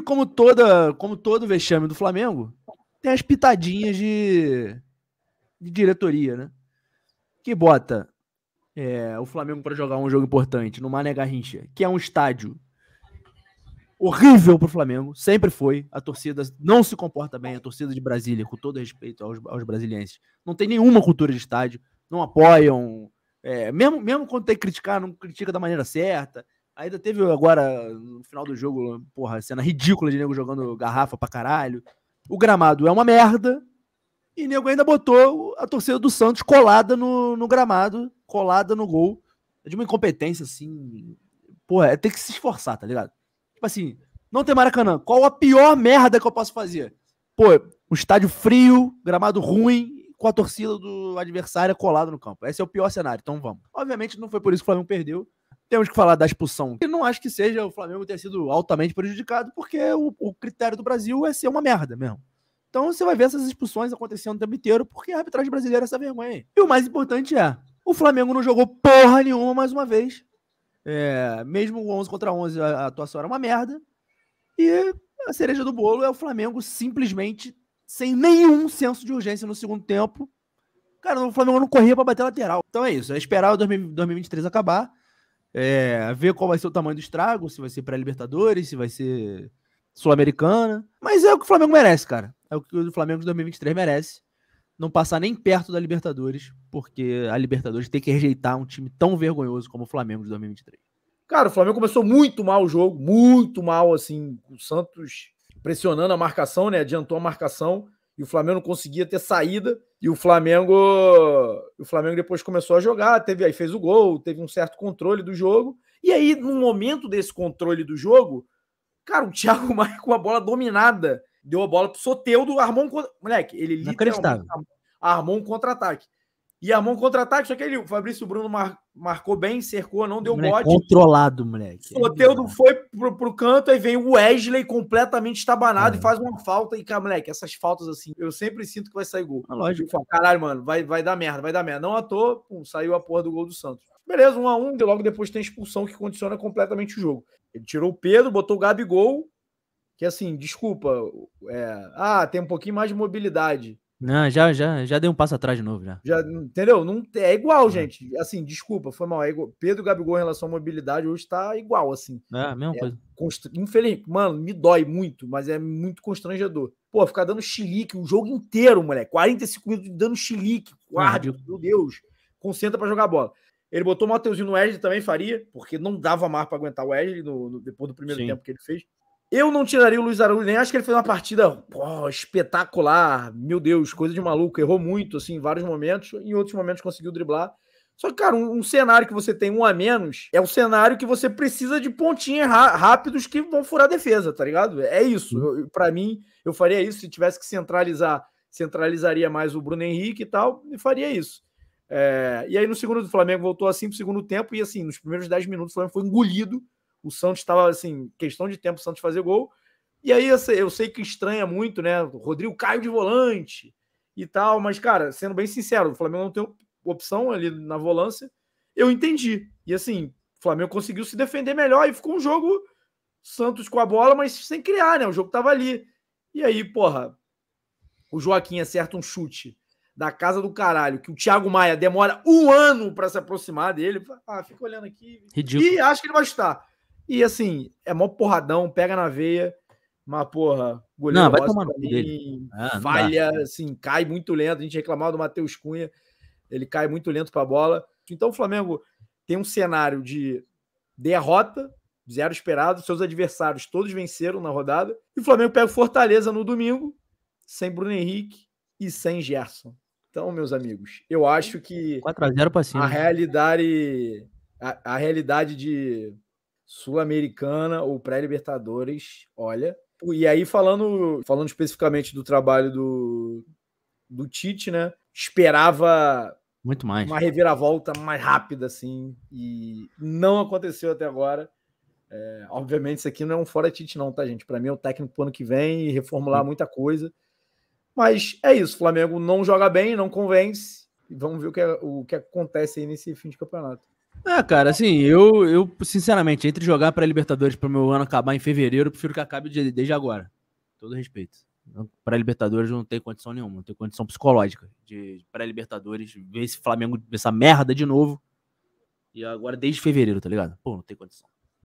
E como toda, como todo vexame do Flamengo, tem as pitadinhas de, de diretoria, né? Que bota é, o Flamengo para jogar um jogo importante no Mané Garrincha, que é um estádio horrível para o Flamengo, sempre foi. A torcida não se comporta bem, a torcida de Brasília, com todo respeito aos, aos não tem nenhuma cultura de estádio, não apoiam. É, mesmo, mesmo quando tem que criticar, não critica da maneira certa. Ainda teve agora, no final do jogo, porra, cena ridícula de nego jogando garrafa pra caralho. O gramado é uma merda. E nego ainda botou a torcida do Santos colada no, no gramado, colada no gol. É de uma incompetência, assim. Porra, é ter que se esforçar, tá ligado? Tipo assim, não tem Maracanã. Qual a pior merda que eu posso fazer? Pô, um estádio frio, gramado ruim, com a torcida do adversário colada no campo. Esse é o pior cenário, então vamos. Obviamente não foi por isso que o Flamengo perdeu. Temos que falar da expulsão. e não acho que seja o Flamengo ter sido altamente prejudicado, porque o, o critério do Brasil é ser uma merda mesmo. Então você vai ver essas expulsões acontecendo o tempo inteiro, porque a arbitragem brasileira é essa vergonha aí. E o mais importante é, o Flamengo não jogou porra nenhuma mais uma vez. É, mesmo 11 contra 11, a atuação era uma merda. E a cereja do bolo é o Flamengo simplesmente sem nenhum senso de urgência no segundo tempo. Cara, o Flamengo não corria para bater lateral. Então é isso, é esperar o 2023 acabar é, ver qual vai ser o tamanho do estrago, se vai ser pré-Libertadores, se vai ser Sul-Americana. Mas é o que o Flamengo merece, cara. É o que o Flamengo de 2023 merece. Não passar nem perto da Libertadores, porque a Libertadores tem que rejeitar um time tão vergonhoso como o Flamengo de 2023. Cara, o Flamengo começou muito mal o jogo, muito mal, assim, o Santos pressionando a marcação, né? Adiantou a marcação e o Flamengo não conseguia ter saída. E o Flamengo, o Flamengo depois começou a jogar, teve aí fez o gol, teve um certo controle do jogo. E aí, no momento desse controle do jogo, cara, o Thiago Maia com a bola dominada, deu a bola pro Soteudo, armou um contra... moleque, ele literalmente armou um contra-ataque. E a mão contra-ataque, só que ele, o Fabrício Bruno mar, marcou bem, cercou, não deu moleque, bote. Controlado, moleque. o é, foi pro, pro canto, aí vem o Wesley completamente estabanado é. e faz uma falta. E, cara, moleque, essas faltas assim, eu sempre sinto que vai sair gol. Ah, lógico. falo, caralho, mano, vai, vai dar merda, vai dar merda. Não à toa, pum, saiu a porra do gol do Santos. Beleza, um a um, e logo depois tem expulsão que condiciona completamente o jogo. Ele tirou o Pedro, botou o Gabigol, que assim, desculpa, é, ah, tem um pouquinho mais de mobilidade. Não, já, já, já dei um passo atrás de novo, já. já entendeu? Não, é igual, é. gente. Assim, desculpa, foi mal. É igual. Pedro Gabigol em relação à mobilidade hoje está igual, assim. É, a mesma é, coisa. Constr... Infeliz, mano, me dói muito, mas é muito constrangedor. Pô, ficar dando chilique o jogo inteiro, moleque. 45 minutos dando chilique. É Guarde, meu Deus. Concentra para jogar bola. Ele botou o Matheusinho no Wesley também, faria, porque não dava mais para aguentar o Wesley no, no, depois do primeiro Sim. tempo que ele fez. Eu não tiraria o Luiz Araújo, nem acho que ele fez uma partida pô, espetacular. Meu Deus, coisa de maluco. Errou muito, assim, em vários momentos. Em outros momentos conseguiu driblar. Só que, cara, um, um, cenário que você tem um a menos é um cenário que você precisa de pontinhas rápidos que vão furar a defesa, tá ligado? É isso. Uhum. Para mim, eu faria isso. Se tivesse que centralizar, centralizaria mais o Bruno Henrique e tal, e faria isso. É, e aí, no segundo do Flamengo, voltou assim pro segundo tempo, e assim, nos primeiros 10 minutos, o Flamengo foi engolido o Santos estava, assim, questão de tempo o Santos fazer gol. E aí eu sei, eu sei que estranha muito, né? O Rodrigo Caio de volante e tal, mas, cara, sendo bem sincero, o Flamengo não tem opção ali na volância. Eu entendi. E assim, o Flamengo conseguiu se defender melhor e ficou um jogo Santos com a bola, mas sem criar, né? O jogo tava ali. E aí, porra, o Joaquim acerta um chute da casa do caralho, que o Thiago Maia demora um ano para se aproximar dele. Ah, fica olhando aqui. Ridículo. E acho que ele vai chutar. E assim, é mó porradão, pega na veia, mas porra, goleiro não, vai tomar no dele. Ah, falha, dá. assim, cai muito lento. A gente reclamava do Matheus Cunha, ele cai muito lento para a bola. Então o Flamengo tem um cenário de derrota, zero esperado, seus adversários todos venceram na rodada. E o Flamengo pega o Fortaleza no domingo, sem Bruno Henrique e sem Gerson. Então, meus amigos, eu acho que 4 a 0 para cima. A realidade a, a realidade de Sul-Americana ou pré-Libertadores, olha. E aí, falando, falando especificamente do trabalho do, do Tite, né? Esperava muito mais. Uma reviravolta mais rápida, assim. E não aconteceu até agora. É, obviamente, isso aqui não é um fora Tite, não, tá, gente? Para mim é o técnico pro ano que vem e reformular muita coisa. Mas é isso. O Flamengo não joga bem, não convence. E vamos ver o que, é, o que acontece aí nesse fim de campeonato. Ah, cara, assim, eu, eu sinceramente, entre jogar para Libertadores para o meu ano acabar em fevereiro, eu prefiro que acabe desde agora. Todo respeito. Para Libertadores não tem condição nenhuma, não tem condição psicológica de para Libertadores ver esse Flamengo essa merda de novo. E agora desde fevereiro, tá ligado? Pô, não tem condição.